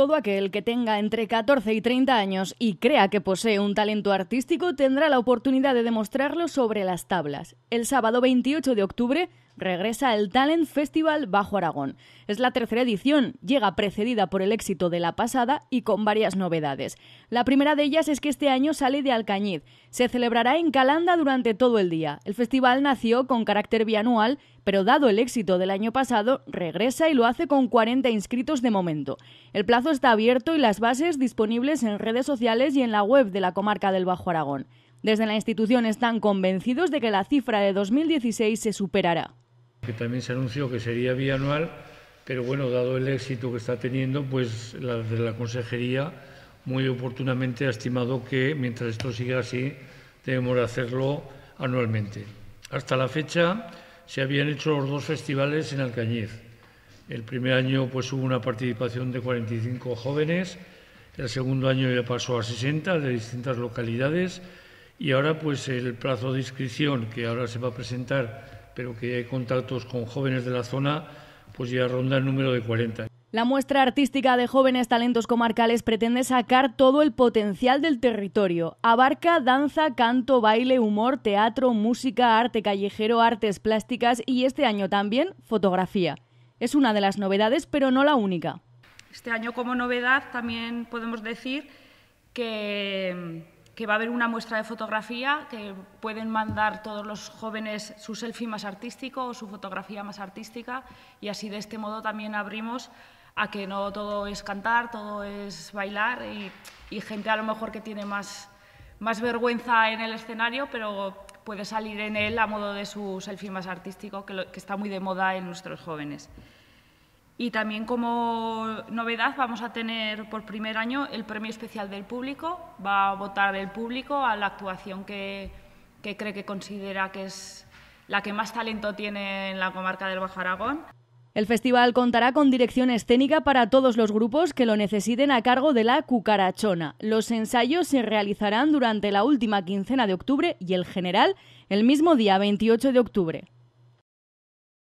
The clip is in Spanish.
Todo aquel que tenga entre 14 y 30 años y crea que posee un talento artístico tendrá la oportunidad de demostrarlo sobre las tablas. El sábado 28 de octubre regresa el Talent Festival Bajo Aragón. Es la tercera edición, llega precedida por el éxito de la pasada y con varias novedades. La primera de ellas es que este año sale de Alcañiz. Se celebrará en Calanda durante todo el día. El festival nació con carácter bianual, pero dado el éxito del año pasado, regresa y lo hace con 40 inscritos de momento. El plazo está abierto y las bases disponibles en redes sociales y en la web de la comarca del Bajo Aragón. Desde la institución están convencidos de que la cifra de 2016 se superará también se anunció que sería bianual, pero bueno, dado el éxito que está teniendo, pues la Consejería muy oportunamente ha estimado que mientras esto siga así, debemos hacerlo anualmente. Hasta la fecha se habían hecho los dos festivales en Alcañiz. El primer año pues hubo una participación de 45 jóvenes, el segundo año ya pasó a 60 de distintas localidades y ahora pues el plazo de inscripción que ahora se va a presentar pero que hay contactos con jóvenes de la zona, pues ya ronda el número de 40. La muestra artística de jóvenes talentos comarcales pretende sacar todo el potencial del territorio. Abarca danza, canto, baile, humor, teatro, música, arte callejero, artes plásticas y este año también fotografía. Es una de las novedades, pero no la única. Este año como novedad también podemos decir que que va a haber una muestra de fotografía que pueden mandar todos los jóvenes su selfie más artístico o su fotografía más artística y así de este modo también abrimos a que no todo es cantar, todo es bailar y, gente a lo mejor que tiene más, vergüenza en el escenario, pero puede salir en él a modo de su selfie más artístico que está muy de moda en nuestros jóvenes. Y también como novedad vamos a tener por primer año el premio especial del público. Va a votar el público a la actuación que, cree que considera que es la que más talento tiene en la comarca del Bajo Aragón. El festival contará con dirección escénica para todos los grupos que lo necesiten a cargo de la Cucarachona. Los ensayos se realizarán durante la última quincena de octubre y el general el mismo día 28 de octubre.